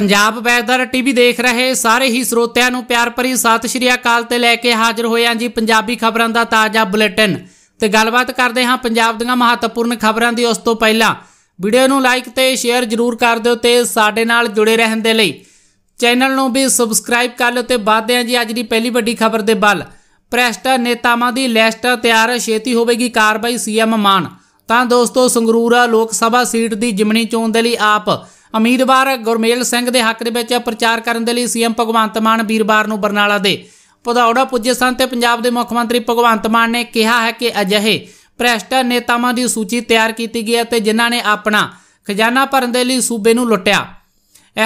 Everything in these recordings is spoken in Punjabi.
ਪੰਜਾਬ ਵੈਦਰ ਟੀਵੀ ਦੇਖ ਰਹੇ ਸਾਰੇ ਹੀ ਸਰੋਤਿਆਂ ਨੂੰ ਪਿਆਰ ਭਰੀ ਸਤਿ ਸ਼੍ਰੀ ਅਕਾਲ ਤੇ ਲੈ ਕੇ ਹਾਜ਼ਰ ਹੋਏ ਹਾਂ ਜੀ ਪੰਜਾਬੀ ਖਬਰਾਂ ਦਾ ਤਾਜ਼ਾ ਬੁਲੇਟਿਨ ਤੇ ਗੱਲਬਾਤ ਕਰਦੇ ਹਾਂ ਪੰਜਾਬ ਦੀਆਂ ਮਹੱਤਵਪੂਰਨ ਖਬਰਾਂ ਦੀ ਉਸ ਤੋਂ ਪਹਿਲਾਂ ਵੀਡੀਓ ਨੂੰ ਲਾਈਕ ਤੇ ਸ਼ੇਅਰ ਜ਼ਰੂਰ ਕਰ ਦਿਓ ਤੇ ਸਾਡੇ ਨਾਲ ਜੁੜੇ ਰਹਿਣ ਦੇ ਲਈ ਚੈਨਲ ਨੂੰ ਵੀ ਸਬਸਕ੍ਰਾਈਬ ਕਰ ਲਓ ਤੇ ਬਾਅਦ ਹਾਂ ਜੀ ਅੱਜ ਦੀ ਪਹਿਲੀ ਵੱਡੀ ਖਬਰ ਦੇ ਬਲ ਪ੍ਰੈਸਟਾ ਨੇਤਾਵਾਂ ਦੀ ਲਿਸਟ ਤਿਆਰ ਛੇਤੀ ਹੋਵੇਗੀ ਕਾਰਵਾਈ ਸੀਐਮ ਮਾਨ ਤਾਂ ਦੋਸਤੋ ਸੰਗਰੂਰ ਲੋਕ ਸਭਾ ਸੀਟ ਦੀ ਜਿਮਣੀ ਚੋਣ ਦੇ ਲਈ ਆਪ ਉਮੀਦਵਾਰ ਗੁਰਮੇਲ ਸਿੰਘ ਦੇ ਹੱਕ ਦੇ ਵਿੱਚ ਪ੍ਰਚਾਰ ਕਰਨ ਦੇ ਲਈ ਸੀਐਮ ਭਗਵੰਤ ਮਾਨ ਵੀਰਵਾਰ ਨੂੰ ਬਰਨਾਲਾ ਦੇ ਪਧੌੜਾ ਪੁੱਜੇ ਸਨ ਤੇ ਪੰਜਾਬ ਦੇ ਮੁੱਖ ਮੰਤਰੀ ਭਗਵੰਤ ਮਾਨ ਨੇ ਕਿਹਾ ਹੈ ਕਿ ਅਜਿਹੇ ਭ੍ਰਸ਼ਟ ਨੇਤਾਵਾਂ ਦੀ ਸੂਚੀ ਤਿਆਰ ਕੀਤੀ ਗਈ ਹੈ ਤੇ ਜਿਨ੍ਹਾਂ ਨੇ ਆਪਣਾ ਖਜ਼ਾਨਾ ਭਰਨ ਦੇ ਲਈ ਸੂਬੇ ਨੂੰ ਲੁੱਟਿਆ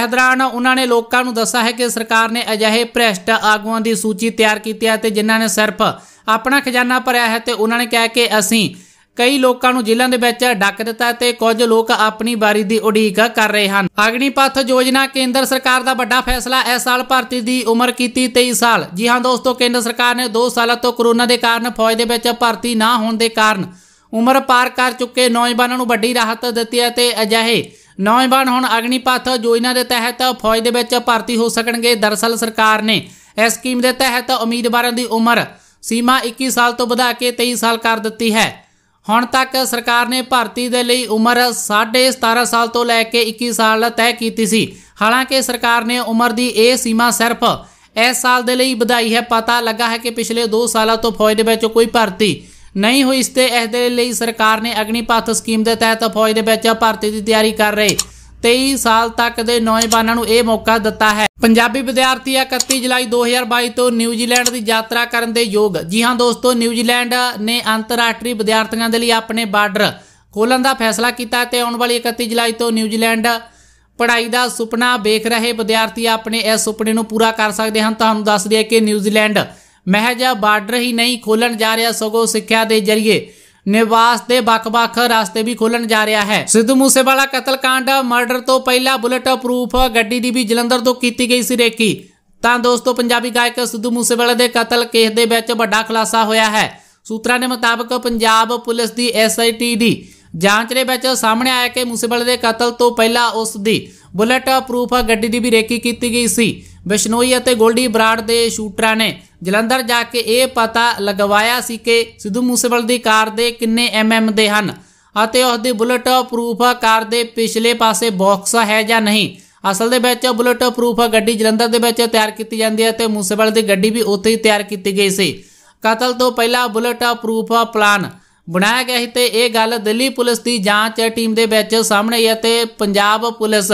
ਇਸ ਦੌਰਾਨ ਉਹਨਾਂ ਨੇ ਲੋਕਾਂ ਨੂੰ ਦੱਸਿਆ ਹੈ ਕਿ ਸਰਕਾਰ ਨੇ ਅਜਿਹੇ ਭ੍ਰਸ਼ਟ ਆਗੂਆਂ ਦੀ ਸੂਚੀ ਤਿਆਰ ਕੀਤੀ ਹੈ ਤੇ ਜਿਨ੍ਹਾਂ ਨੇ ਸਿਰਫ ਆਪਣਾ ਖਜ਼ਾਨਾ ਭਰਿਆ ਹੈ ਤੇ ਉਹਨਾਂ ਨੇ ਕਿਹਾ ਕਿ ਅਸੀਂ ਕਈ ਲੋਕਾਂ ਨੂੰ ਜ਼ਿਲ੍ਹਿਆਂ ਦੇ ਵਿੱਚ ਡੱਕ ਦਿੱਤਾ ਤੇ ਕੁਝ ਲੋਕ ਆਪਣੀ ਵਾਰੀ ਦੀ ਉਡੀਕ ਕਰ ਰਹੇ ਹਨ ਅਗਨੀਪਥ ਯੋਜਨਾ ਕੇਂਦਰ ਸਰਕਾਰ ਦਾ ਵੱਡਾ ਫੈਸਲਾ ਇਸ ਸਾਲ ਭਰਤੀ ਦੀ ਉਮਰ ਕੀਤੀ 23 ਸਾਲ ਜੀ ਹਾਂ ਦੋਸਤੋ ਕੇਂਦਰ ਸਰਕਾਰ ਨੇ 2 ਸਾਲਾਂ ਤੋਂ ਕਰੋਨਾ ਦੇ ਕਾਰਨ ਫੌਜ ਦੇ ਵਿੱਚ ਭਰਤੀ ਨਾ ਹੋਣ ਦੇ ਕਾਰਨ ਉਮਰ ਪਾਰ ਕਰ ਚੁੱਕੇ ਨੌਜਵਾਨਾਂ ਨੂੰ ਵੱਡੀ ਰਾਹਤ ਦਿੱਤੀ ਹੈ ਤੇ ਅਜਿਹੇ ਨੌਜਵਾਨ ਹੁਣ ਅਗਨੀਪਥ ਯੋਜਨਾ ਦੇ ਤਹਿਤ ਫੌਜ ਦੇ ਵਿੱਚ ਭਰਤੀ ਹੋ ਸਕਣਗੇ ਦਰਸਲ ਸਰਕਾਰ ਨੇ ਇਸ ਸਕੀਮ ਦੇ ਤਹਿਤ ਉਮੀਦਵਾਰਾਂ ਦੀ ਉਮਰ ਸੀਮਾ 21 ਸਾਲ ਤੋਂ ਵਧਾ ਕੇ 23 ਸਾਲ ਕਰ ਦਿੱਤੀ ਹੈ ਹੁਣ ਤੱਕ ਸਰਕਾਰ ਨੇ ਭਾਰਤੀ ਦੇ ਲਈ ਉਮਰ 17.5 ਸਾਲ ਤੋਂ ਲੈ ਕੇ 21 ਸਾਲ ਤੈਅ ਕੀਤੀ ਸੀ ਹਾਲਾਂਕਿ ਸਰਕਾਰ ਨੇ ਉਮਰ ਦੀ ਇਹ ਸੀਮਾ ਸਿਰਫ ਇਸ ਸਾਲ ਦੇ ਲਈ ਵਧਾਈ ਹੈ ਪਤਾ ਲੱਗਾ ਹੈ ਕਿ ਪਿਛਲੇ 2 ਸਾਲਾਂ ਤੋਂ ਫੌਜ ਦੇ ਵਿੱਚ ਕੋਈ ਭਰਤੀ ਨਹੀਂ ਹੋਈ ਇਸ ਤੇ ਇਸ ਦੇ ਲਈ ਸਰਕਾਰ ਨੇ ਅਗਨੀਪਥ ਸਕੀਮ ਦੇ ਤਹਿਤ ਫੌਜ ਦੇ ਵਿੱਚ ਭਰਤੀ ਦੀ ਤਿਆਰੀ ਕਰ ਰਹੇ 23 ਸਾਲ ਤੱਕ ਦੇ ਨੌਜਵਾਨਾਂ ਨੂੰ ਇਹ ਮੌਕਾ ਦਿੱਤਾ ਹੈ ਪੰਜਾਬੀ ਵਿਦਿਆਰਥੀ 31 ਜੁਲਾਈ 2022 ਤੋਂ ਨਿਊਜ਼ੀਲੈਂਡ ਦੀ ਯਾਤਰਾ ਕਰਨ ਦੇ ਯੋਗ ਜੀ ਹਾਂ ਦੋਸਤੋ ਨਿਊਜ਼ੀਲੈਂਡ ਨੇ ਅੰਤਰਰਾਸ਼ਟਰੀ ਵਿਦਿਆਰਥੀਆਂ ਦੇ ਲਈ ਆਪਣੇ ਬਾਰਡਰ ਖੋਲਣ ਦਾ ਫੈਸਲਾ ਕੀਤਾ ਤੇ ਆਉਣ ਵਾਲੀ 31 ਜੁਲਾਈ ਤੋਂ ਨਿਊਜ਼ੀਲੈਂਡ ਪੜਾਈ ਦਾ ਸੁਪਨਾ ਵੇਖ ਰਹੇ ਵਿਦਿਆਰਥੀ ਆਪਣੇ ਇਸ ਸੁਪਨੇ ਨੂੰ ਪੂਰਾ ਕਰ ਸਕਦੇ ਹਨ ਤੁਹਾਨੂੰ ਦੱਸ ਦਈਏ ਕਿ ਨਿਊਜ਼ੀਲੈਂਡ ਮਹਿਜ ਬਾਰਡਰ ਹੀ ਨਹੀਂ ਖੋਲਣ ਜਾ ਰਿਹਾ ਸਗੋਂ ਸਿੱਖਿਆ ਦੇ ਜ਼ਰੀਏ ਨਿਵਾਸ ਦੇ ਵੱਖ-ਵੱਖ ਰਸਤੇ ਵੀ ਖੋਲਣ ਜਾ ਰਿਹਾ ਹੈ ਸਿੱਧੂ ਮੂਸੇਵਾਲਾ ਕਤਲकांड ਮਰਡਰ ਤੋਂ ਪਹਿਲਾਂ ਬੁਲੇਟ ਪ੍ਰੂਫ ਗੱਡੀ ਦੀ ਵੀ ਜਲੰਧਰ ਤੋਂ ਕੀਤੀ ਗਈ ਸੀ ਰੇਕੀ ਤਾਂ ਦੋਸਤੋ ਪੰਜਾਬੀ ਗਾਇਕ ਸਿੱਧੂ ਮੂਸੇਵਾਲਾ ਦੇ ਕਤਲ ਕੇਸ ਦੇ ਵਿੱਚ ਵੱਡਾ ਖੁਲਾਸਾ ਹੋਇਆ ਹੈ ਸੂਤਰਾਂ ਦੇ ਮੁਤਾਬਕ ਪੰਜਾਬ ਪੁਲਿਸ ਦੀ ਐਸਆਈਟੀ ਦੀ ਜਾਂਚ ਦੇ ਵਿੱਚ ਸਾਹਮਣੇ ਆਇਆ ਕਿ ਮੂਸੇਵਾਲਾ ਦੇ ਕਤਲ ਤੋਂ ਪਹਿਲਾਂ ਉਸ ਦੀ ਬੁਲੇਟ ਪ੍ਰੂਫ ਗੱਡੀ ਦੀ ਵੀ ਰੇਕੀ ਕੀਤੀ ਗਈ ਸੀ ਬਿਸ਼ਨੋਈ ਅਤੇ ਗੋਲਡੀ ਬਰਾੜ ਦੇ ਸ਼ੂਟਰਾਂ ਨੇ ਜਲੰਧਰ ਜਾ ਕੇ ਇਹ ਪਤਾ ਲਗਵਾਇਆ ਸੀ ਕਿ ਸਿੱਧੂ ਮੂਸੇਵਾਲ ਦੀ ਕਾਰ ਦੇ ਕਿੰਨੇ ਐਮਐਮ ਦੇ ਹਨ ਅਤੇ ਉਸ ਦੀ ਬੁਲਟ ਪ੍ਰੂਫ ਕਾਰ ਦੇ ਪਿਛਲੇ ਪਾਸੇ ਬਾਕਸ ਹੈ ਜਾਂ ਨਹੀਂ ਅਸਲ ਦੇ ਵਿੱਚ ਬੁਲਟ ਪ੍ਰੂਫ ਗੱਡੀ ਜਲੰਧਰ ਦੇ ਵਿੱਚ ਤਿਆਰ ਕੀਤੀ ਜਾਂਦੀ ਹੈ ਤੇ ਮੂਸੇਵਾਲ ਦੀ ਗੱਡੀ ਵੀ ਉੱਥੇ ਹੀ ਤਿਆਰ ਕੀਤੀ ਗਈ ਸੀ ਕਤਲ ਤੋਂ ਪਹਿਲਾਂ ਬੁਲਟ ਪ੍ਰੂਫ ਪਲਾਨ ਬਣਾਇਆ ਗਿਆ ਸੀ ਤੇ ਇਹ ਗੱਲ ਦਿੱਲੀ ਪੁਲਿਸ ਦੀ ਜਾਂਚ ਟੀਮ ਦੇ ਵਿੱਚ ਸਾਹਮਣੇ ਆਈ ਅਤੇ ਪੰਜਾਬ ਪੁਲਿਸ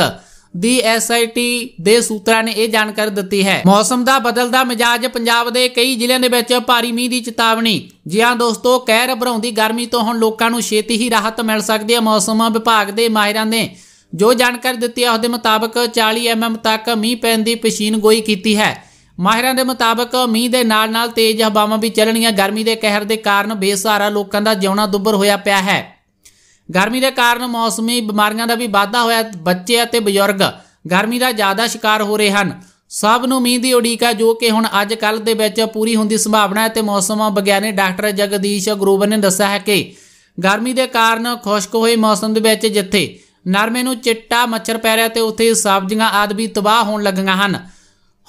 ਦੀ ਐਸਆਈਟੀ ਦੇ ਸੂਤਰਾਂ ਨੇ ਇਹ ਜਾਣਕਾਰੀ ਦਿੱਤੀ ਹੈ ਮੌਸਮ ਦਾ ਬਦਲਦਾ ਮਿਜਾਜ ਪੰਜਾਬ ਦੇ ਕਈ ਜ਼ਿਲ੍ਹਿਆਂ ਦੇ ਵਿੱਚ ਭਾਰੀ ਮੀਂਹ ਦੀ ਚੇਤਾਵਨੀ ਜੀ ਹਾਂ ਦੋਸਤੋ ਕਹਿਰ ਭਰਾਉਂਦੀ ਗਰਮੀ ਤੋਂ ਹੁਣ ਲੋਕਾਂ ਨੂੰ ਛੇਤੀ ਹੀ ਰਾਹਤ ਮਿਲ ਸਕਦੀ ਹੈ ਮੌਸਮ ਵਿਭਾਗ ਦੇ ਮਾਹਿਰਾਂ ਨੇ ਜੋ ਜਾਣਕਾਰੀ ਦਿੱਤੀ ਹੈ ਉਸ ਦੇ ਮੁਤਾਬਕ 40 ਐਮਐਮ ਤੱਕ ਮੀਂਹ ਪੈਣ ਦੀ ਪੇਸ਼ੀਨਗੋਈ ਕੀਤੀ ਹੈ ਮਾਹਿਰਾਂ ਦੇ ਮੁਤਾਬਕ ਮੀਂਹ ਦੇ ਨਾਲ ਨਾਲ ਤੇਜ਼ ਹਵਾਵਾਂ ਵੀ ਚੱਲਣੀਆਂ ਗਰਮੀ ਦੇ ਕਹਿਰ ਦੇ ਕਾਰਨ ਬੇਸਹਾਰਾ ਲੋਕਾਂ ਦਾ ਜਿਉਣਾ ਦੁੱਬਰ ਹੋਇਆ ਪਿਆ ਹੈ ਗਰਮੀ ਦੇ ਕਾਰਨ ਮੌਸਮੀ ਬਿਮਾਰੀਆਂ ਦਾ ਵੀ ਵਾਧਾ ਹੋਇਆ ਬੱਚੇ ਅਤੇ ਬਜ਼ੁਰਗ ਗਰਮੀ ਦਾ ਜ਼ਿਆਦਾ ਸ਼ਿਕਾਰ ਹੋ ਰਹੇ ਹਨ ਸਭ ਨੂੰ ਮੀਂਹ ਦੀ ਉਡੀਕ ਹੈ ਜੋ ਕਿ ਹੁਣ ਅੱਜ ਕੱਲ ਦੇ ਵਿੱਚ ਪੂਰੀ ਹੁੰਦੀ ਸੰਭਾਵਨਾ ਹੈ ਤੇ ਮੌਸਮ ਵਿਗਿਆਨੀ ਡਾਕਟਰ ਜਗਦੀਸ਼ ਗਰੋਵਰ ਨੇ ਦੱਸਿਆ ਹੈ ਕਿ ਗਰਮੀ ਦੇ ਕਾਰਨ ਖੁਸ਼ਕ ਹੋਏ ਮੌਸਮ ਦੇ ਵਿੱਚ ਜਿੱਥੇ ਨਰਮੇ ਨੂੰ ਚਿੱਟਾ ਮੱਛਰ ਪੈ ਰਿਹਾ ਤੇ ਉੱਥੇ ਸਬਜ਼ੀਆਂ ਆਦ ਵੀ ਤਬਾਹ ਹੋਣ ਲੱਗੀਆਂ ਹਨ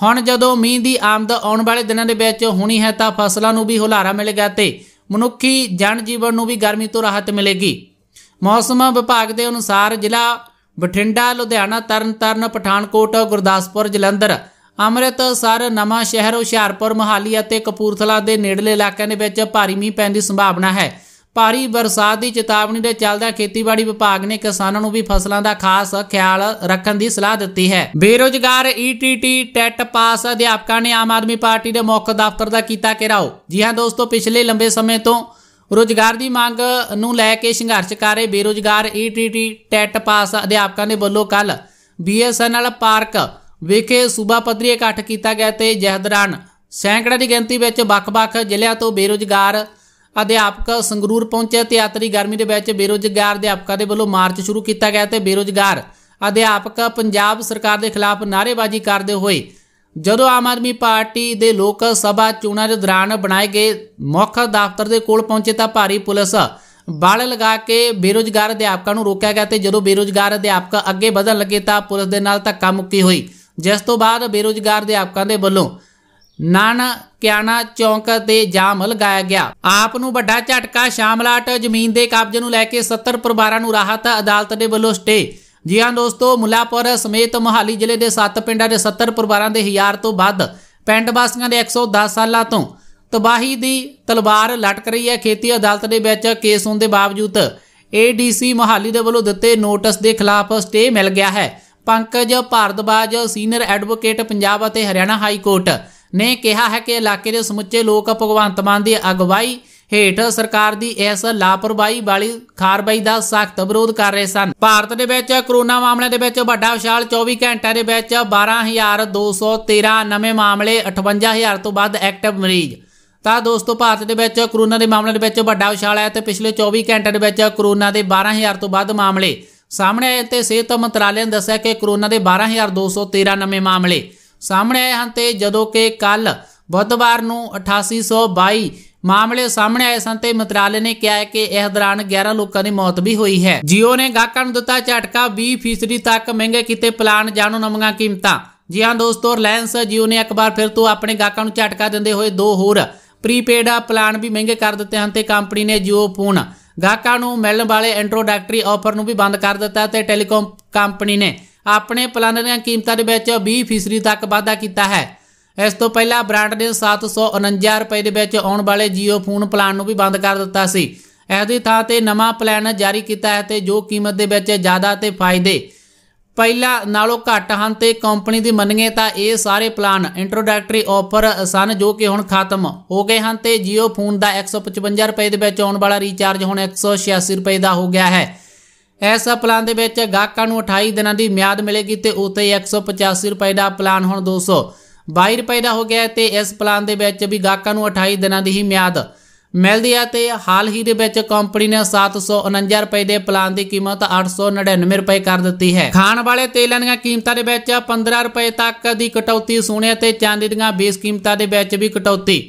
ਹੁਣ ਜਦੋਂ ਮੀਂਹ ਦੀ ਆਮਦ ਆਉਣ ਵਾਲੇ ਦਿਨਾਂ ਦੇ ਵਿੱਚ ਹੋਣੀ ਹੈ ਤਾਂ ਫਸਲਾਂ ਨੂੰ ਵੀ ਹੁਲਾਰਾ ਮਿਲੇਗਾ ਤੇ ਮਨੁੱਖੀ ਜਨ ਜੀਵਨ ਨੂੰ ਵੀ ਗਰਮੀ ਤੋਂ ਰਾਹਤ ਮਿਲੇਗੀ ਮੌਸਮ ਵਿਭਾਗ ਦੇ ਅਨੁਸਾਰ ਜ਼ਿਲ੍ਹਾ ਬਠਿੰਡਾ ਲੁਧਿਆਣਾ ਤਰਨਤਾਰਨ ਪਠਾਨਕੋਟ ਗੁਰਦਾਸਪੁਰ ਜਲੰਧਰ ਅੰਮ੍ਰਿਤਸਰ ਨਵਾਂ ਸ਼ਹਿਰ ਹੁਸ਼ਿਆਰਪੁਰ ਮਹਾਲੀ ਅਤੇ ਕਪੂਰਥਲਾ ਦੇ ਨੇੜਲੇ ਇਲਾਕਿਆਂ ਦੇ ਵਿੱਚ ਭਾਰੀ ਮੀਂਹ ਪੈਣ ਦੀ ਸੰਭਾਵਨਾ ਹੈ ਭਾਰੀ ਬਰਸਾਤ ਦੀ ਚੇਤਾਵਨੀ ਦੇ ਚੱਲਦਾ ਖੇਤੀਬਾੜੀ ਵਿਭਾਗ ਨੇ ਕਿਸਾਨਾਂ ਨੂੰ ਵੀ ਫਸਲਾਂ ਦਾ ਖਾਸ ਖਿਆਲ ਰੱਖਣ ਦੀ ਸਲਾਹ ਦਿੱਤੀ ਹੈ ਬੇਰੋਜ਼ਗਾਰ ਈਟੀਟੀ ਟੈਟ ਪਾਸ ਅਧਿਆਪਕਾਂ ਨੇ ਆਮ ਆਦਮੀ ਪਾਰਟੀ ਦੇ ਮੁੱਖ ਦਫ਼ਤਰ ਦਾ ਕੀਤਾ ਘਿਰਾਓ ਜੀ ਹਾਂ ਦੋਸਤੋ ਪਿਛਲੇ ਲੰਬੇ ਸਮੇਂ ਤੋਂ ਰੋਜ਼ਗਾਰ ਦੀ ਮੰਗ ਨੂੰ ਲੈ ਕੇ ਸੰਘਰਸ਼ ਕਰ ਰਹੇ ਬੇਰੋਜ਼ਗਾਰ ਈਟੀਟੀ ਟੈਟ ਪਾਸ ਅਧਿਆਪਕਾਂ ਦੇ ਵੱਲੋਂ ਕੱਲ ਬੀਐਸਐਨਐਲ ਪਾਰਕ ਵਿਖੇ ਸੂਬਾ ਪੱਧਰੀ ਇਕੱਠ ਕੀਤਾ ਗਿਆ ਤੇ ਜਿਸ ਦੌਰਾਨ ਸੈਂਕੜੇ ਦੀ ਗਿਣਤੀ ਵਿੱਚ ਵੱਖ-ਵੱਖ ਜ਼ਿਲ੍ਹਿਆਂ ਤੋਂ ਬੇਰੋਜ਼ਗਾਰ ਅਧਿਆਪਕ ਸੰਗਰੂਰ ਪਹੁੰਚੇ ਤੇ ਯਾਤਰੀ ਗਰਮੀ ਦੇ ਵਿੱਚ ਬੇਰੋਜ਼ਗਾਰ ਅਧਿਆਪਕਾਂ ਦੇ ਵੱਲੋਂ ਮਾਰਚ ਸ਼ੁਰੂ ਕੀਤਾ ਗਿਆ ਤੇ ਬੇਰੋਜ਼ਗਾਰ ਅਧਿਆਪਕ ਪੰਜਾਬ ਸਰਕਾਰ ਦੇ ਖਿਲਾਫ ਨਾਰੇਬਾਜ਼ੀ ਕਰਦੇ ਹੋਏ ਜਦੋਂ ਆਮ ਆਦਮੀ ਪਾਰਟੀ ਦੇ ਲੋਕ ਸਭਾ ਚੋਣਾਂ ਦੇ ਦੌਰਾਨ ਬਣਾਏ ਗਏ ਮੁੱਖ ਦਫ਼ਤਰ ਦੇ ਕੋਲ ਪਹੁੰਚੇ ਤਾਂ ਭਾਰੀ ਪੁਲਿਸ ਬਾਲ ਲਗਾ ਕੇ ਬੇਰੋਜ਼ਗਾਰ ਅਧਿਆਪਕਾਂ ਨੂੰ ਰੋਕਿਆ ਗਿਆ ਤੇ ਜਦੋਂ ਬੇਰੋਜ਼ਗਾਰ ਅਧਿਆਪਕ ਅੱਗੇ ਵਧਣ ਲੱਗੇ ਤਾਂ ਪੁਲਿਸ ਦੇ ਨਾਲ ਧੱਕਾ ਮੁੱਕੀ ਹੋਈ ਜਿਸ ਤੋਂ ਬਾਅਦ ਬੇਰੋਜ਼ਗਾਰ ਅਧਿਆਪਕਾਂ ਦੇ ਵੱਲੋਂ ਨਾਨਾ ਕਿਆਣਾ ਚੌਂਕ ਤੇ ਜਾਮ ਲਗਾਇਆ ਗਿਆ ਆਪ ਨੂੰ ਵੱਡਾ ਝਟਕਾ ਸ਼ਾਮਲਾਟ ਜ਼ਮੀਨ ਦੇ ਕਬਜ਼ੇ ਨੂੰ ਲੈ ਕੇ 70 ਪਰਿਵਾਰਾਂ ਨੂੰ ਰਾਹਤ ਅਦਾਲਤ ਦੇ ਵੱਲੋਂ ਸਟੇ ਜੀ ਹਾਂ ਦੋਸਤੋ ਮੁਲਾਪੁਰ ਸਮੇਤ ਮੋਹਾਲੀ ਜ਼ਿਲ੍ਹੇ ਦੇ 7 ਪਿੰਡਾਂ ਦੇ 70 ਪਰਿਵਾਰਾਂ ਦੇ ਹਜ਼ਾਰ ਤੋਂ ਵੱਧ ਪਿੰਡ ਵਾਸੀਆਂ ਦੇ 110 ਸਾਲਾਂ ਤੋਂ ਤਬਾਹੀ ਦੀ ਤਲਵਾਰ ਲਟਕ ਰਹੀ ਹੈ ਖੇਤੀ ਅਦਾਲਤ ਦੇ ਵਿੱਚ ਕੇਸ ਹੋਣ ਦੇ ਬਾਵਜੂਦ ਏਡੀਸੀ ਮੋਹਾਲੀ ਦੇ ਵੱਲੋਂ ਦਿੱਤੇ ਨੋਟਿਸ ਦੇ ਖਿਲਾਫ ਸਟੇ ਮਿਲ ਗਿਆ ਹੈ ਪੰਕਜ ਭਾਰਦਵਾਜ ਸੀਨੀਅਰ ਐਡਵੋਕੇਟ ਪੰਜਾਬ ਅਤੇ ਹਰਿਆਣਾ ਹਾਈ ਕੋਰਟ ਨੇ ਕਿਹਾ ਹੈ ਕਿ ਇਲਾਕੇ ਦੇ ਸਮੁੱਚੇ ਲੋਕ ਭਗਵੰਤ ਮਾਨ ਦੀ ਅਗਵਾਈ ਹੇਠ ਸਰਕਾਰ ਦੀ ਇਸ ਲਾਪਰਵਾਹੀ ਵਾਲੀ ਖਾਰਬਾਈ ਦਾ ਸਖਤ ਵਿਰੋਧ ਕਰ ਰਹੇ ਸਨ ਭਾਰਤ ਦੇ ਵਿੱਚ ਕਰੋਨਾ ਮਾਮਲਿਆਂ ਦੇ ਵਿੱਚ ਵੱਡਾ ਵਿਸ਼ਾਲ 24 ਘੰਟਿਆਂ ਦੇ ਵਿੱਚ 12213 ਨਵੇਂ ਮਾਮਲੇ 58000 ਤੋਂ ਵੱਧ ਐਕਟਿਵ ਮਰੀਜ਼ ਤਾਂ ਦੋਸਤੋ ਭਾਰਤ ਦੇ ਵਿੱਚ ਕਰੋਨਾ ਦੇ ਮਾਮਲਿਆਂ ਦੇ ਵਿੱਚ ਵੱਡਾ ਵਿਸ਼ਾਲ ਹੈ ਤੇ ਪਿਛਲੇ 24 ਘੰਟਿਆਂ ਦੇ ਵਿੱਚ ਕਰੋਨਾ ਦੇ 12000 ਤੋਂ ਵੱਧ ਮਾਮਲੇ ਸਾਹਮਣੇ ਆਏ ਤੇ ਸਿਹਤ ਮੰਤਰਾਲੇ ਨੇ ਦੱਸਿਆ ਕਿ ਕਰੋਨਾ ਦੇ 12213 ਨਵੇਂ ਮਾਮਲੇ ਸਾਹਮਣੇ ਆਏ ਹਨ ਤੇ ਜਦੋਂ ਕਿ ਕੱਲ ਬੁੱਧਵਾਰ ਨੂੰ 8822 ਮਾਮਲੇ ਸਾਹਮਣੇ ਆਏ ਸਨ ਤੇ ਮੰਤਰਾਲੇ ਨੇ ਕਿਹਾ ਹੈ ਕਿ ਇਸ ਦੌਰਾਨ 11 ਲੋਕਾਂ ਦੀ ਮੌਤ ਵੀ ਹੋਈ ਹੈ ਜੀਓ ਨੇ ਗਾਹਕਾਂ ਨੂੰ ਦਿੱਤਾ ਝਟਕਾ 20% ਤੱਕ ਮਹਿੰਗੇ ਕੀਤੇ ਪਲਾਨ ਜਾਣੋ ਨਵੀਆਂ ਕੀਮਤਾਂ ਜੀ ਹਾਂ ਦੋਸਤੋ ਰਿਲਾਇੰਸ ਜੀਓ ਨੇ ਇੱਕ ਵਾਰ ਫਿਰ ਤੋਂ ਆਪਣੇ ਗਾਹਕਾਂ ਨੂੰ ਝਟਕਾ ਦਿੰਦੇ ਹੋਏ ਦੋ ਹੋਰ ਪ੍ਰੀਪੇਡ ਪਲਾਨ ਵੀ ਮਹਿੰਗੇ ਕਰ ਦਿੱਤੇ ਹਨ ਤੇ ਕੰਪਨੀ ਨੇ ਜੀਓ ਫੋਨ ਗਾਹਕਾਂ ਨੂੰ ਮਿਲਣ ਵਾਲੇ ਇੰਟਰੋਡਕਟਰੀ ਆਫਰ ਨੂੰ ਵੀ ਬੰਦ ਕਰ ਦਿੱਤਾ ਤੇ ਟੈਲੀਕਾਮ ਕੰਪਨੀ ਨੇ ਆਪਣੇ ਪਲਾਨ ਦੀਆਂ ਕੀਮਤਾਂ ਦੇ ਵਿੱਚ 20% ਤੱਕ ਵਾਧਾ ਕੀਤਾ ਹੈ ਇਸ ਤੋਂ ਪਹਿਲਾਂ ਬ੍ਰਾਂਡ ਨੇ 749 ਰੁਪਏ ਦੇ ਵਿੱਚ ਆਉਣ ਵਾਲੇ Jio ਫੋਨ ਪਲਾਨ ਨੂੰ ਵੀ ਬੰਦ ਕਰ ਦਿੱਤਾ ਸੀ ਇਸ ਦੀ ਥਾਂ ਤੇ ਨਵਾਂ ਪਲਾਨ ਜਾਰੀ ਕੀਤਾ ਹੈ ਤੇ ਜੋ ਕੀਮਤ ਦੇ ਵਿੱਚ ਜ਼ਿਆਦਾ ਤੇ ਫਾਇਦੇ ਪਹਿਲਾਂ ਨਾਲੋਂ ਘੱਟ ਹਨ ਤੇ ਕੰਪਨੀ ਦੀ ਮੰਨੀਏ ਤਾਂ ਇਹ ਸਾਰੇ ਪਲਾਨ ਇੰਟਰੋਡਕਟਰੀ ਆਫਰ ਸਨ ਜੋ ਕਿ ਹੁਣ ਖਤਮ ਹੋ ਗਏ ਹਨ ਤੇ Jio ਫੋਨ ਦਾ 155 ਰੁਪਏ ਦੇ ਵਿੱਚ ਆਉਣ ਵਾਲਾ ਰੀਚਾਰਜ ਹੁਣ 186 ਰੁਪਏ ਦਾ ਹੋ ਗਿਆ ਹੈ ਇਸ ਪਲਾਨ ਦੇ ਵਿੱਚ ਗਾਹਕਾਂ ਨੂੰ 28 ਦਿਨਾਂ ਦੀ ਮਿਆਦ ਮਿਲੇਗੀ ਤੇ ਉੱਤੇ 185 ਰੁਪਏ ਦਾ ਪਲਾਨ ਹੁਣ 200 22 ਰੁਪਏ ਦਾ ਹੋ ਗਿਆ ਤੇ ਇਸ ਪਲਾਨ ਦੇ ਵਿੱਚ ਵੀ ਗਾਹਕਾਂ ਨੂੰ 28 ਦਿਨਾਂ ਦੀ ਹੀ ਮਿਆਦ ਮਿਲਦੀ ਹੈ ਤੇ ਹਾਲ ਹੀ ਦੇ ਵਿੱਚ ਕੰਪਨੀ ਨੇ 749 ਰੁਪਏ ਦੇ ਪਲਾਨ ਦੀ ਕੀਮਤ 899 ਰੁਪਏ ਕਰ ਦਿੱਤੀ ਹੈ ਖਾਣ ਵਾਲੇ ਤੇਲਾਂ ਦੀਆਂ ਕੀਮਤਾਂ ਦੇ ਵਿੱਚ 15 ਰੁਪਏ ਤੱਕ ਦੀ ਕਟੌਤੀ ਸੋਨੇ ਤੇ ਚਾਂਦੀ ਦੀਆਂ ਬੇਸ ਕੀਮਤਾਂ ਦੇ ਵਿੱਚ ਵੀ ਕਟੌਤੀ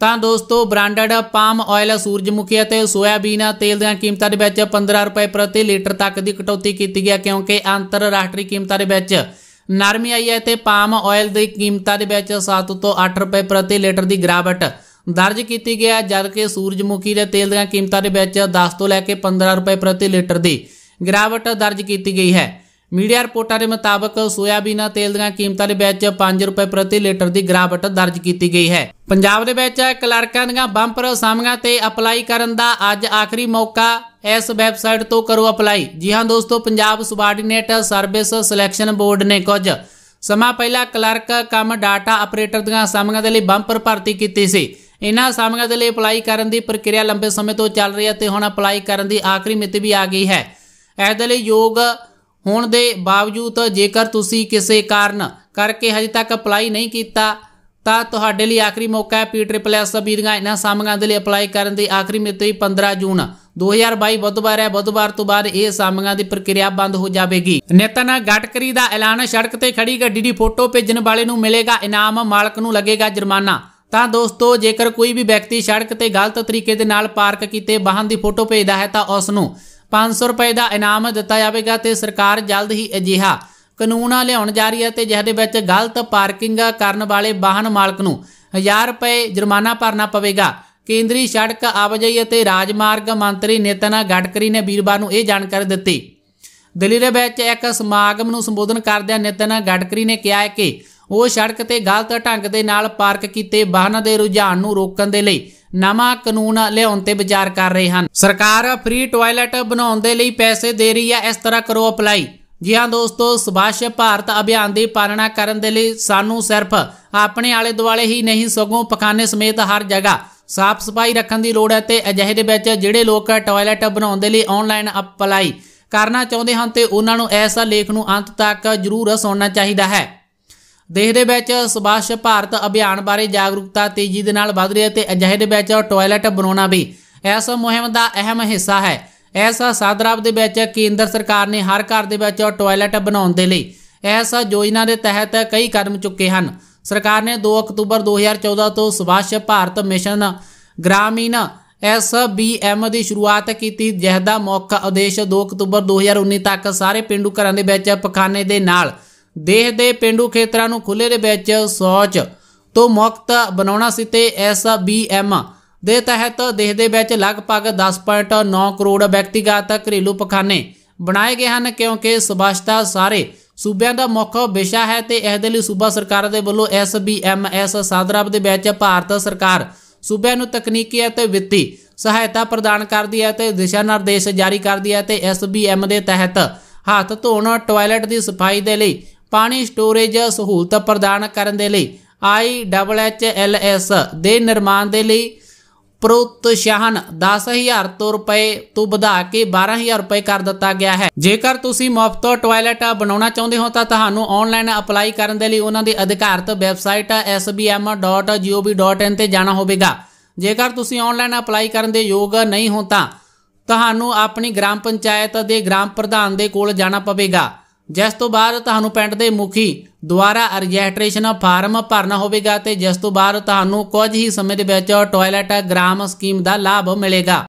ਤਾਂ ਦੋਸਤੋ ਬ੍ਰਾਂਡਡ ਪਾਮ ਆਇਲ ਸੂਰਜਮੁਖੀ ਅਤੇ ਸੋਇਆਬੀਨ ਤੇਲ ਦੀਆਂ ਕੀਮਤਾਂ ਦੇ ਵਿੱਚ 15 ਰੁਪਏ ਪ੍ਰਤੀ ਲੀਟਰ ਤੱਕ ਦੀ ਕਟੌਤੀ ਕੀਤੀ ਗਿਆ ਕਿਉਂਕਿ ਅੰਤਰਰਾਸ਼ਟਰੀ ਕੀਮਤਾਂ ਦੇ ਵਿੱਚ ਨਰਮੀ ਆਈ ਹੈ ਤੇ ਪਾਮ ਆਇਲ ਦੀ ਕੀਮਤਾਂ ਦੇ ਵਿੱਚ 7 ਤੋਂ 8 ਰੁਪਏ ਪ੍ਰਤੀ ਲੀਟਰ ਦੀ ਗਿਰਾਵਟ ਦਰਜ ਕੀਤੀ ਗਿਆ ਜਦਕਿ ਸੂਰਜਮੁਖੀ ਦੇ ਤੇਲ ਦੀਆਂ ਕੀਮਤਾਂ ਦੇ ਵਿੱਚ 10 ਤੋਂ ਲੈ ਕੇ 15 ਰੁਪਏ ਪ੍ਰਤੀ ਲੀਟਰ ਦੀ ਗਿਰਾਵਟ ਦਰਜ ਕੀਤੀ ਗਈ ਹੈ ਮੀਡੀਆ ਰਿਪੋਰਟਾਂ ਦੇ ਮੁਤਾਬਕ ਸੋਇਆਬੀਨ ਤੇਲ ਦੀਆਂ ਕੀਮਤਾਂ ਦੇ ਵਿੱਚ 5 ਰੁਪਏ ਪ੍ਰਤੀ ਲੀਟਰ ਦੀ ਗਿਰਾਵਟ ਦਰਜ ਕੀਤੀ ਗਈ ਹੈ ਪੰਜਾਬ ਦੇ ਵਿੱਚ ਕਲਰਕਾਂ ਦੀਆਂ ਬੰਪਰ ਸਾਮੀਆਂ ਤੇ ਅਪਲਾਈ ਕਰਨ ਦਾ ਅੱਜ ਆਖਰੀ ਮੌਕਾ ਇਸ ਵੈਬਸਾਈਟ ਤੋਂ ਕਰੋ ਅਪਲਾਈ ਜੀ ਹਾਂ ਦੋਸਤੋ Punjab subordinate service selection board ਨੇ ਕੁਝ ਸਮਾਂ ਪਹਿਲਾਂ ਕਲਰਕ ਕੰਮ ਡਾਟਾ ਆਪਰੇਟਰ ਦੀਆਂ ਸਾਮੀਆਂ ਦੇ ਲਈ ਬੰਪਰ ਭਰਤੀ ਕੀਤੀ ਸੀ ਇਹਨਾਂ ਸਾਮੀਆਂ ਦੇ ਲਈ ਅਪਲਾਈ ਕਰਨ ਦੀ ਪ੍ਰਕਿਰਿਆ ਲੰਬੇ ਸਮੇਂ ਤੋਂ ਚੱਲ ਰਹੀ ਹੈ ਤੇ ਹੁਣ ਅਪਲਾਈ ਕਰਨ ਦੀ ਆਖਰੀ ਮਿਤੀ ਵੀ ਆ ਗਈ ਹੈ ਇਸ ਦੇ ਲਈ ਯੋਗ ਹੋਣ ਦੇ ਬਾਵਜੂਦ ਜੇਕਰ ਤੁਸੀਂ ਕਿਸੇ ਕਾਰਨ ਕਰਕੇ ਹਜੇ ਤੱਕ ਅਪਲਾਈ ਨਹੀਂ ਕੀਤਾ ਤਾਂ ਤੁਹਾਡੇ ਲਈ ਆਖਰੀ ਮੌਕਾ ਹੈ ਪੀ ਟ੍ਰਿਪਲ ਐਸ ਦੀਆਂ ਇਹਨਾਂ ਸਾਮੀਆਂ ਦੇ ਲਈ ਅਪਲਾਈ ਕਰਨ ਦੀ ਆਖਰੀ ਮਿਤੀ 15 ਜੂਨ 2022 ਬੁੱਧਵਾਰ ਹੈ ਬੁੱਧਵਾਰ ਤੋਂ ਬਾਅਦ ਇਹ ਸਾਮੀਆਂ ਦੀ ਪ੍ਰਕਿਰਿਆ ਬੰਦ ਹੋ ਜਾਵੇਗੀ ਨਿਤਨ ਗਟਕਰੀ ਦਾ ਐਲਾਨ ਸੜਕ ਤੇ ਖੜੀ ਗੱਡੀ ਦੀ ਫੋਟੋ ਭੇਜਣ ਵਾਲੇ ਨੂੰ ਮਿਲੇਗਾ ਇਨਾਮ ਮਾਲਕ ਨੂੰ ਲੱਗੇਗਾ ਜੁਰਮਾਨਾ ਤਾਂ ਦੋਸਤੋ ਜੇਕਰ ਕੋਈ ਵੀ ਵਿਅਕਤੀ ਸੜਕ ਤੇ ਗਲਤ ਤਰੀਕੇ ਦੇ ਨਾਲ ਪਾਰਕ ਕੀਤੇ ਵਾਹਨ ਦੀ ਫੋਟੋ ਭੇਜਦਾ ਹੈ ਤਾਂ ਉਸ ਨੂੰ 500 ਰੁਪਏ ਦਾ ਇਨਾਮ ਦਿੱਤਾ ਜਾਵੇਗਾ ਤੇ ਸਰਕਾਰ ਜਲਦ ਹੀ ਅਜਿਹਾ ਕਾਨੂੰਨ ਲਿਆਉਣ ਜਾ ਰਹੀ ਹੈ ਤੇ ਜਿਹਦੇ ਵਿੱਚ ਗਲਤ ਪਾਰਕਿੰਗ ਕਰਨ ਵਾਲੇ ਵਾਹਨ ਮਾਲਕ ਨੂੰ 1000 ਰੁਪਏ ਜੁਰਮਾਨਾ ਭਰਨਾ ਪਵੇਗਾ ਕੇਂਦਰੀ ਸੜਕ ਆਵਾਜਾਈ ਅਤੇ ਰਾਜਮਾਰਗ ਮੰਤਰੀ ਨਿਤਨ ਗਡਕਰੀ ਨੇ ਵੀਰਵਾਰ ਨੂੰ ਇਹ ਜਾਣਕਾਰੀ ਦਿੱਤੀ ਦਿੱਲੀ ਦੇ ਵਿੱਚ ਇੱਕ ਸਮਾਗਮ ਨੂੰ ਸੰਬੋਧਨ ਕਰਦਿਆਂ ਨਿਤਨ ਗਡਕਰੀ ਨੇ ਕਿਹਾ ਹੈ ਕਿ ਉਹ ਸੜਕ ਤੇ ਗਲਤ ਢੰਗ ਦੇ ਨਾਲ ਪਾਰਕ ਕੀਤੇ ਵਾਹਨਾਂ ਦੇ ਰੁਝਾਨ ਨੂੰ ਰੋਕਣ ਦੇ ਲਈ ਨਵਾਂ ਕਾਨੂੰਨ ਲਿਆਉਣ ਤੇ ਵਿਚਾਰ ਕਰ ਰਹੇ ਹਨ ਸਰਕਾਰ ਫ੍ਰੀ ਟਾਇਲਟ ਬਣਾਉਣ ਦੇ ਲਈ ਪੈਸੇ ਦੇ ਰਹੀ ਹੈ ਇਸ ਤਰ੍ਹਾਂ ਕਰੋ ਅਪਲਾਈ ਜੀ ਹਾਂ ਦੋਸਤੋ ਸੁਭਾਸ਼ ਭਾਰਤ ਅਭਿਆਨ ਦੀ ਪਾਲਣਾ ਕਰਨ ਦੇ ਲਈ ਸਾਨੂੰ ਸਿਰਫ ਆਪਣੇ ਆਲੇ ਦੁਆਲੇ ਹੀ ਨਹੀਂ ਸਗੋਂ ਪਖਾਨੇ ਸਮੇਤ ਹਰ ਜਗ੍ਹਾ ਸਾਫ਼ ਸਫਾਈ ਰੱਖਣ ਦੀ ਲੋੜ ਹੈ ਤੇ ਅਜਿਹੇ ਦੇ ਵਿੱਚ ਜਿਹੜੇ ਲੋਕ ਟਾਇਲਟ ਬਣਾਉਣ ਦੇ ਲਈ ਆਨਲਾਈਨ ਅਪਲਾਈ ਕਰਨਾ ਚਾਹੁੰਦੇ ਹਨ ਤੇ ਉਹਨਾਂ ਨੂੰ ਐਸਾ ਲੇਖ ਨੂੰ ਅੰਤ ਤੱਕ ਜ਼ਰੂਰ ਸੁਣਨਾ ਚਾਹੀਦਾ ਹੈ ਦੇਸ਼ ਦੇ ਵਿੱਚ ਸਵੱਛ ਭਾਰਤ ਅਭਿਆਨ ਬਾਰੇ ਜਾਗਰੂਕਤਾ ਤੇਜ਼ੀ ਦੇ ਨਾਲ ਵਧ ਰਹੀ ਹੈ ਤੇ ਅਜਿਹੇ ਦੇ ਵਿੱਚ ਟਾਇਲਟ ਬਣਾਉਣਾ ਵੀ ਇਸ ਮੁਹਿੰਮ ਦਾ ਅਹਿਮ ਹਿੱਸਾ ਹੈ ਇਸ ਸਾਦਰਾਬ ਦੇ ਵਿੱਚ ਕੇਂਦਰ ਸਰਕਾਰ ਨੇ ਹਰ ਘਰ ਦੇ ਵਿੱਚ ਟਾਇਲਟ ਬਣਾਉਣ ਦੇ ਲਈ ਇਸ ਯੋਜਨਾ ਦੇ ਤਹਿਤ ਕਈ ਕਦਮ ਚੁੱਕੇ ਹਨ ਸਰਕਾਰ ਨੇ 2 ਅਕਤੂਬਰ 2014 ਤੋਂ ਸੁਭਾਸ਼ ਭਾਰਤ ਮਿਸ਼ਨ ਗ੍ਰਾਮੀਣ ਐਸਬੀਐਮ ਦੀ ਸ਼ੁਰੂਆਤ ਕੀਤੀ ਜਿਸ ਦਾ ਮੁੱਖ ਉਦੇਸ਼ 2 ਅਕਤੂਬਰ 2019 ਤੱਕ ਸਾਰੇ ਪਿੰਡੂ ਘਰਾਂ ਦੇ ਵਿੱਚ ਪਖਾਨੇ ਦੇ ਨਾਲ ਦੇਹ ਦੇ ਪਿੰਡੂ ਖੇਤਰਾਂ ਨੂੰ ਖੁੱਲੇ ਦੇ ਵਿੱਚ ਸੌਚ ਤੋਂ ਮੁਕਤ ਬਣਾਉਣਾ ਸੀ ਤੇ ਐਸਬੀਐਮ ਦੇ ਤਹਿਤ ਦੇਹ ਦੇ ਵਿੱਚ ਲਗਭਗ 10.9 ਕਰੋੜ ਵਿਅਕਤੀਗਤ ਘਰੇਲੂ ਪਖਾਨੇ ਬਣਾਏ ਗਏ ਹਨ ਕਿਉਂਕਿ ਸਵਸਥਾ ਸਾਰੇ ਸੂਬਿਆਂ ਦਾ ਮੁੱਖ ਵਿਸ਼ਾ ਹੈ ਤੇ ਇਹਦੇ ਲਈ ਸੂਬਾ ਸਰਕਾਰ ਦੇ ਵੱਲੋਂ ਐਸਬੀਐਮਐਸ ਸਾਦਰਾਬ ਦੇ ਵਿੱਚ ਭਾਰਤ ਸਰਕਾਰ ਸੂਬਿਆਂ ਨੂੰ ਤਕਨੀਕੀ ਅਤੇ ਵਿੱਤੀ ਸਹਾਇਤਾ ਪ੍ਰਦਾਨ ਕਰਦੀ ਹੈ ਤੇ ਦਿਸ਼ਾ ਨਿਰਦੇਸ਼ ਜਾਰੀ ਕਰਦੀ ਹੈ ਤੇ ਐਸਬੀਐਮ ਦੇ ਤਹਿਤ ਹੱਥ ਧੋਣ ਟਾਇਲਟ ਦੀ ਸਫਾਈ ਦੇ ਲਈ ਪਾਣੀ ਸਟੋਰੇਜ ਸਹੂਲਤ ਪ੍ਰਦਾਨ ਕਰਨ ਦੇ ਲਈ ਆਈ ਐਚ ਐਲ ਐਸ ਦੇ ਨਿਰਮਾਣ ਦੇ ਲਈ ਪ੍ਰੋਤਸਾਹਨ 10000 ਤੋਂ ਰੁਪਏ ਤੋਂ ਵਧਾ ਕੇ 12000 ਰੁਪਏ ਕਰ ਦਿੱਤਾ ਗਿਆ ਹੈ ਜੇਕਰ ਤੁਸੀਂ ਮੁਫਤ ਟਾਇਲਟ ਬਣਾਉਣਾ ਚਾਹੁੰਦੇ ਹੋ ਤਾਂ ਤੁਹਾਨੂੰ ਆਨਲਾਈਨ ਅਪਲਾਈ ਕਰਨ ਦੇ ਲਈ ਉਹਨਾਂ ਦੀ ਅਧਿਕਾਰਤ ਵੈਬਸਾਈਟ sbm.gov.in ਤੇ ਜਾਣਾ ਹੋਵੇਗਾ ਜੇਕਰ ਤੁਸੀਂ ਆਨਲਾਈਨ ਅਪਲਾਈ ਕਰਨ ਦੇ ਯੋਗ ਨਹੀਂ ਹੋ ਤਾਂ ਤੁਹਾਨੂੰ ਆਪਣੀ ਗ੍ਰਾਮ ਪੰਚਾਇਤ ਦੇ ਗ੍ਰਾਮ ਪ੍ਰਧਾਨ ਦੇ ਕੋਲ ਜਾਣਾ ਪਵੇਗਾ ਜਿਸ ਤੋਂ ਬਾਅਦ ਤੁਹਾਨੂੰ ਪਿੰਡ ਦੇ ਮੁਖੀ ਦੁਆਰਾ ਰਜਿਸਟ੍ਰੇਸ਼ਨ ਫਾਰਮ ਭਰਨਾ ਹੋਵੇਗਾ ਤੇ ਜਿਸ ਤੋਂ ਬਾਅਦ ਤੁਹਾਨੂੰ ਕੁਝ ਹੀ ਸਮੇਂ ਦੇ ਵਿੱਚ ਟਾਇਲਟ ਗ੍ਰਾਮ ਸਕੀਮ ਦਾ ਲਾਭ ਮਿਲੇਗਾ